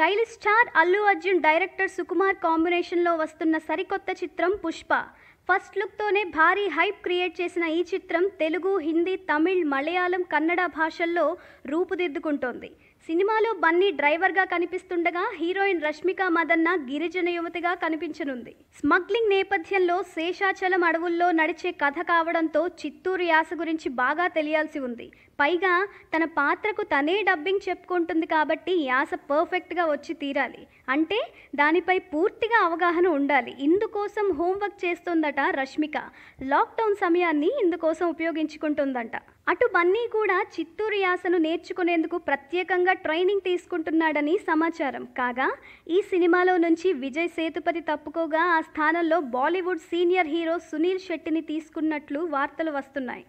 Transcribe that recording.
style star Allu Arjun director Sukumar కాంబినేషన్లో వస్తున్న సరికొత్త చిత్రం పుష్ప ఫస్ట్ లుక్తోనే భారీ హైప్ క్రియేట్ చేసిన ఈ చిత్రం తెలుగు హిందీ తమిళ్ మలయాళం కన్నడ భాషల్లో రూపుదిద్దుకుంటోంది సినిమాలో బన్నీ డ్రైవర్గా కనిపిస్తుండగా హీరోయిన్ రష్మిక మదన్న గిరిజన యువతిగా కనిపించనుంది స్మగ్లింగ్ నేపథ్యంలో శేషాచలం అడవుల్లో నడిచే కథ కావడంతో చిత్తూరు యాస గురించి బాగా తెలియాల్సి ఉంది పైగా తన పాత్రకు తనే డబ్బింగ్ చెప్పుకుంటుంది కాబట్టి యాస పర్ఫెక్ట్గా వచ్చి తీరాలి అంటే దానిపై పూర్తిగా అవగాహన ఉండాలి ఇందుకోసం హోంవర్క్ చేస్తోందట ఉంటుందట రష్మిక లాక్డౌన్ సమయాన్ని ఇందుకోసం ఉపయోగించుకుంటుందంట అటు బన్నీ కూడా చిత్తూరు యాసను నేర్చుకునేందుకు ప్రత్యేకంగా ట్రైనింగ్ తీసుకుంటున్నాడని సమాచారం కాగా ఈ సినిమాలో నుంచి విజయ్ సేతుపతి తప్పుకోగా ఆ స్థానంలో బాలీవుడ్ సీనియర్ హీరో సునీల్ శెట్టిని తీసుకున్నట్లు వార్తలు వస్తున్నాయి